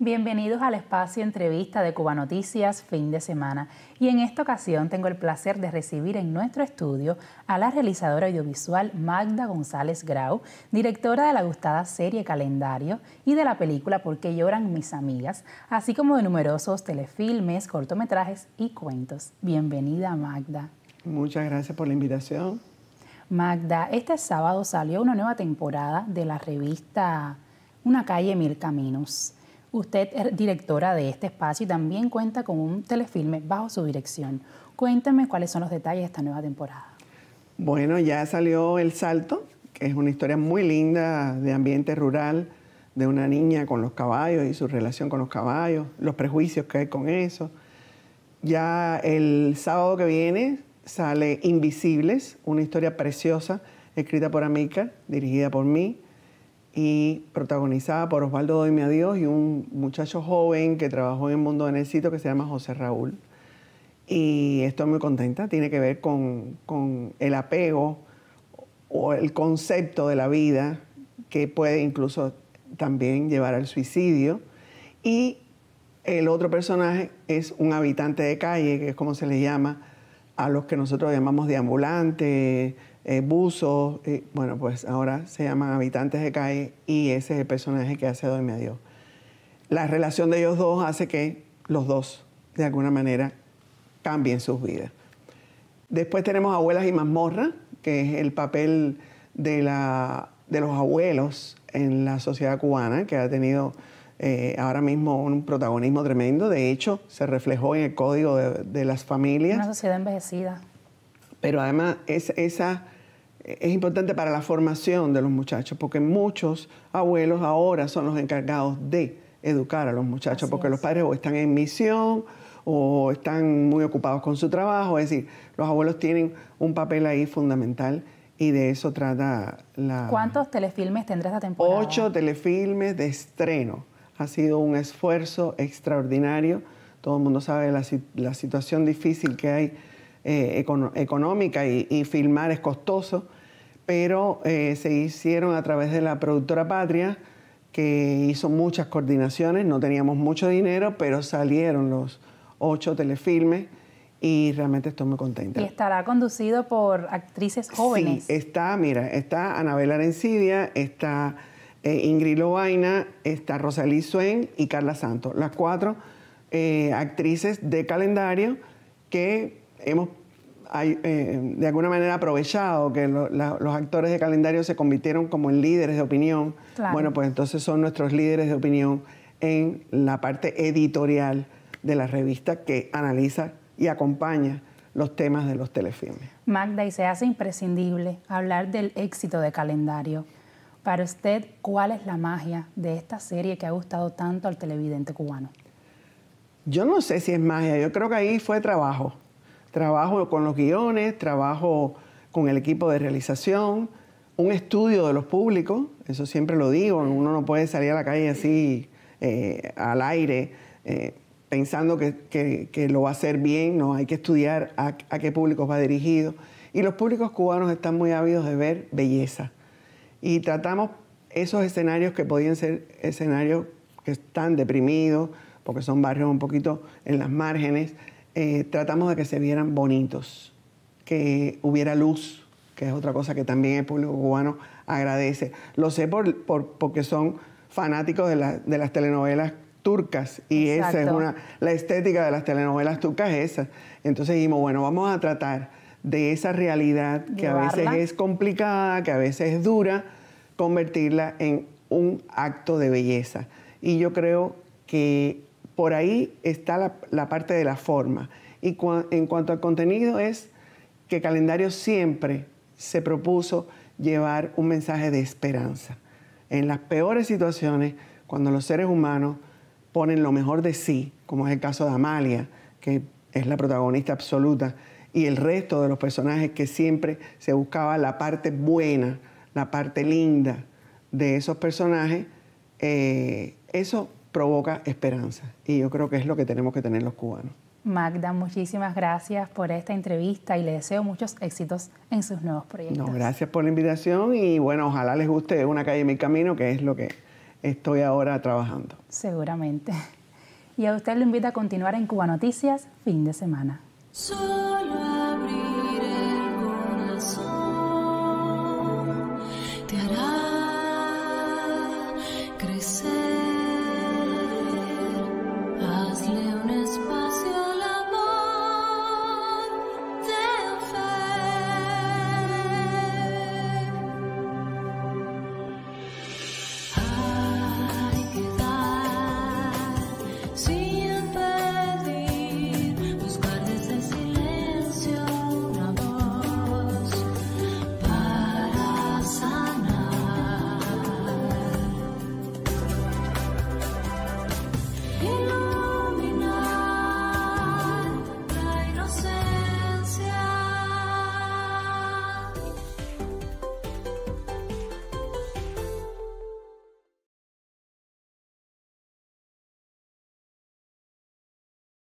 Bienvenidos al espacio entrevista de Cuba Noticias fin de semana. Y en esta ocasión tengo el placer de recibir en nuestro estudio a la realizadora audiovisual Magda González Grau, directora de la gustada serie Calendario y de la película Por qué lloran mis amigas, así como de numerosos telefilmes, cortometrajes y cuentos. Bienvenida Magda. Muchas gracias por la invitación. Magda, este sábado salió una nueva temporada de la revista Una calle mil caminos Usted es directora de este espacio y también cuenta con un telefilme bajo su dirección. Cuéntame cuáles son los detalles de esta nueva temporada. Bueno, ya salió El Salto, que es una historia muy linda de ambiente rural, de una niña con los caballos y su relación con los caballos, los prejuicios que hay con eso. Ya el sábado que viene sale Invisibles, una historia preciosa escrita por Amica, dirigida por mí y protagonizada por Osvaldo a Adiós y un muchacho joven que trabajó en el Mundo de necito que se llama José Raúl. Y estoy muy contenta, tiene que ver con, con el apego o el concepto de la vida que puede incluso también llevar al suicidio. Y el otro personaje es un habitante de calle, que es como se le llama a los que nosotros llamamos de eh, buzo, eh, bueno, pues ahora se llaman habitantes de calle y ese es el personaje que hace Doy Medio. La relación de ellos dos hace que los dos, de alguna manera, cambien sus vidas. Después tenemos Abuelas y Mazmorra, que es el papel de, la, de los abuelos en la sociedad cubana, que ha tenido eh, ahora mismo un protagonismo tremendo. De hecho, se reflejó en el código de, las familias. Una sociedad envejecida. Pero además, es, esa es importante para la formación de los muchachos, porque muchos abuelos ahora son los encargados de educar a los muchachos, porque los padres o están en misión o están muy ocupados con su trabajo, es decir, los abuelos tienen un papel ahí fundamental y de eso trata la... ¿Cuántos telefilmes tendrá esta temporada? Ocho telefilmes de estreno. Ha sido un esfuerzo extraordinario. Todo el mundo sabe la, la situación difícil que hay eh, económica y, filmar es costoso, pero eh, se hicieron a través de la productora Patria, que hizo muchas coordinaciones, no teníamos mucho dinero, pero salieron los ocho telefilmes y realmente estoy muy contenta. Y estará conducido por actrices jóvenes. Sí, está, mira, está Anabel Arencibia, está eh, Ingrid Lobaina, está Rosalí Suen y Carla Santos, las cuatro actrices de calendario que hemos eh, de alguna manera aprovechado que los actores de calendario se convirtieron como en líderes de opinión. Bueno, pues entonces son nuestros líderes de opinión en la parte editorial de la revista que analiza y acompaña los temas de los telefilmes. Magda, y se hace imprescindible hablar del éxito de calendario. Para usted, ¿cuál es la magia de esta serie que ha gustado tanto al televidente cubano? Yo no sé si es magia, yo creo que ahí fue trabajo. Trabajo con los guiones, trabajo con el equipo de realización, un estudio de los públicos, eso siempre lo digo, uno no puede salir a la calle así eh, al aire eh, pensando que, lo va a hacer bien, no, hay que estudiar a, qué público va dirigido. Y los públicos cubanos están muy ávidos de ver belleza. Y tratamos esos escenarios que podían ser escenarios que están deprimidos, porque son barrios un poquito en las márgenes, eh, tratamos de que se vieran bonitos, que hubiera luz, que es otra cosa que también el público cubano agradece. Lo sé por, porque son fanáticos de, de, las telenovelas turcas y esa es una, la estética de las telenovelas turcas es esa. Entonces dijimos, bueno, vamos a tratar de esa realidad que a veces es complicada, que a veces es dura, convertirla en un acto de belleza. Y yo creo que por ahí está la, parte de la forma. Y en cuanto al contenido es que Calendario siempre se propuso llevar un mensaje de esperanza. En las peores situaciones, cuando los seres humanos ponen lo mejor de sí, como es el caso de Amalia, que es la protagonista absoluta, y el resto de los personajes que siempre se buscaba la parte buena, la parte linda de esos personajes, eh, eso provoca esperanza. Y yo creo que es lo que tenemos que tener los cubanos. Magda, muchísimas gracias por esta entrevista y le deseo muchos éxitos en sus nuevos proyectos. No, gracias por la invitación y bueno, ojalá les guste Una calle en mi camino, que es lo que estoy ahora trabajando. Seguramente. Y a usted le invito a continuar en Cuba Noticias fin de semana.